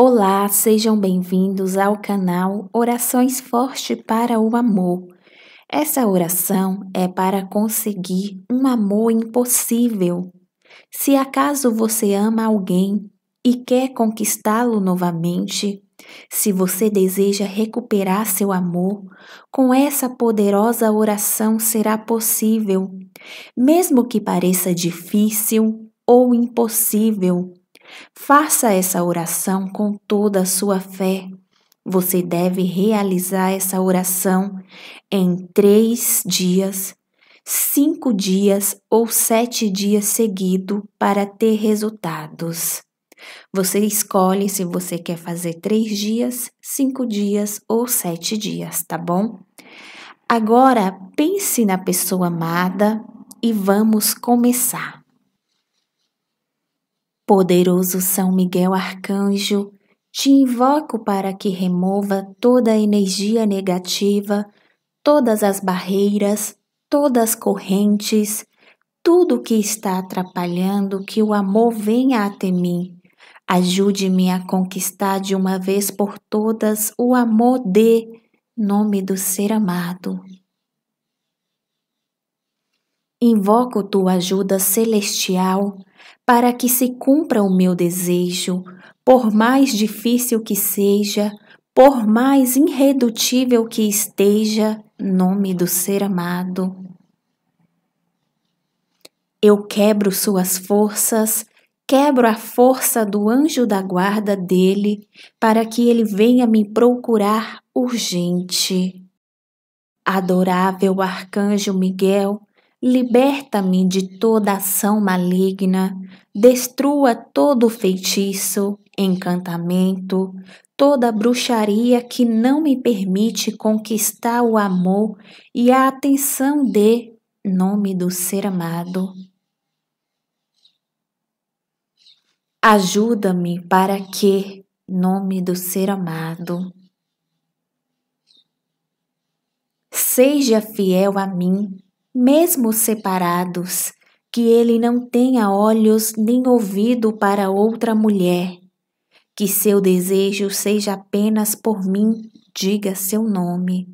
Olá, sejam bem-vindos ao canal Orações Forte para o Amor. Essa oração é para conseguir um amor impossível. Se acaso você ama alguém e quer conquistá-lo novamente, se você deseja recuperar seu amor, com essa poderosa oração será possível, mesmo que pareça difícil ou impossível. Faça essa oração com toda a sua fé. Você deve realizar essa oração em três dias, cinco dias ou sete dias seguidos para ter resultados. Você escolhe se você quer fazer três dias, cinco dias ou sete dias, tá bom? Agora pense na pessoa amada e vamos começar. Poderoso São Miguel Arcanjo, te invoco para que remova toda a energia negativa, todas as barreiras, todas as correntes, tudo que está atrapalhando que o amor venha até mim. Ajude-me a conquistar de uma vez por todas o amor de nome do ser amado. Invoco tua ajuda celestial para que se cumpra o meu desejo, por mais difícil que seja, por mais irredutível que esteja, nome do ser amado. Eu quebro suas forças, quebro a força do anjo da guarda dele, para que ele venha me procurar urgente. Adorável arcanjo Miguel, Liberta-me de toda ação maligna, destrua todo feitiço, encantamento, toda bruxaria que não me permite conquistar o amor e a atenção de nome do ser amado. Ajuda-me para que, nome do ser amado, seja fiel a mim mesmo separados, que ele não tenha olhos nem ouvido para outra mulher, que seu desejo seja apenas por mim, diga seu nome.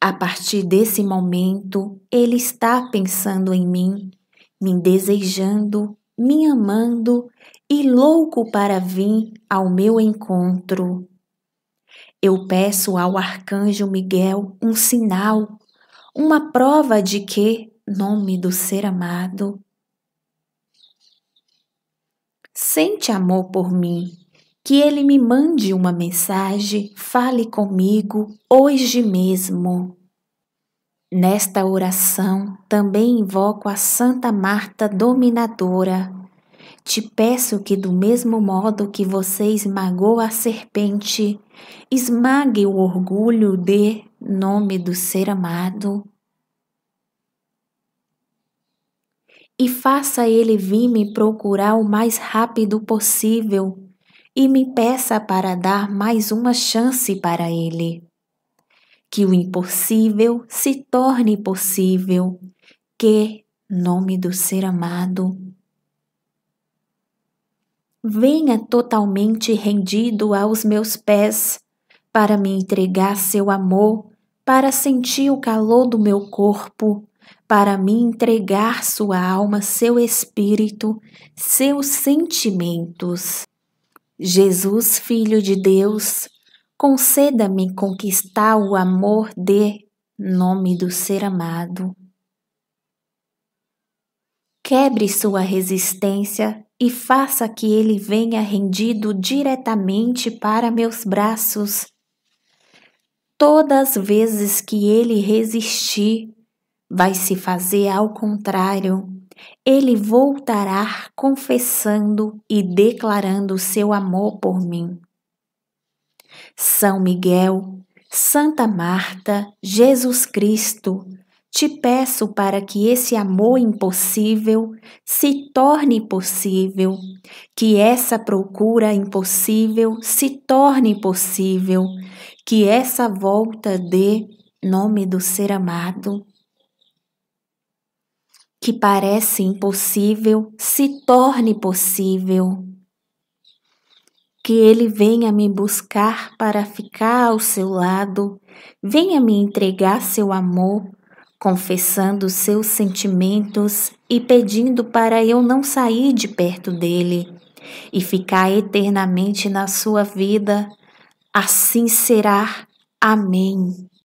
A partir desse momento, ele está pensando em mim, me desejando, me amando e louco para vir ao meu encontro. Eu peço ao arcanjo Miguel um sinal, uma prova de que, nome do ser amado, sente amor por mim, que ele me mande uma mensagem, fale comigo hoje mesmo. Nesta oração também invoco a Santa Marta Dominadora, te peço que, do mesmo modo que você esmagou a serpente, esmague o orgulho de nome do ser amado. E faça ele vir me procurar o mais rápido possível e me peça para dar mais uma chance para ele. Que o impossível se torne possível, que, nome do ser amado, venha totalmente rendido aos meus pés, para me entregar seu amor, para sentir o calor do meu corpo, para me entregar sua alma, seu espírito, seus sentimentos. Jesus, Filho de Deus, conceda-me conquistar o amor de nome do ser amado. Quebre sua resistência e faça que ele venha rendido diretamente para meus braços. Todas as vezes que ele resistir, vai se fazer ao contrário. Ele voltará confessando e declarando seu amor por mim. São Miguel, Santa Marta, Jesus Cristo, te peço para que esse amor impossível se torne possível, que essa procura impossível se torne possível, que essa volta dê nome do ser amado. Que parece impossível se torne possível. Que ele venha me buscar para ficar ao seu lado, venha me entregar seu amor confessando seus sentimentos e pedindo para eu não sair de perto dele e ficar eternamente na sua vida, assim será. Amém.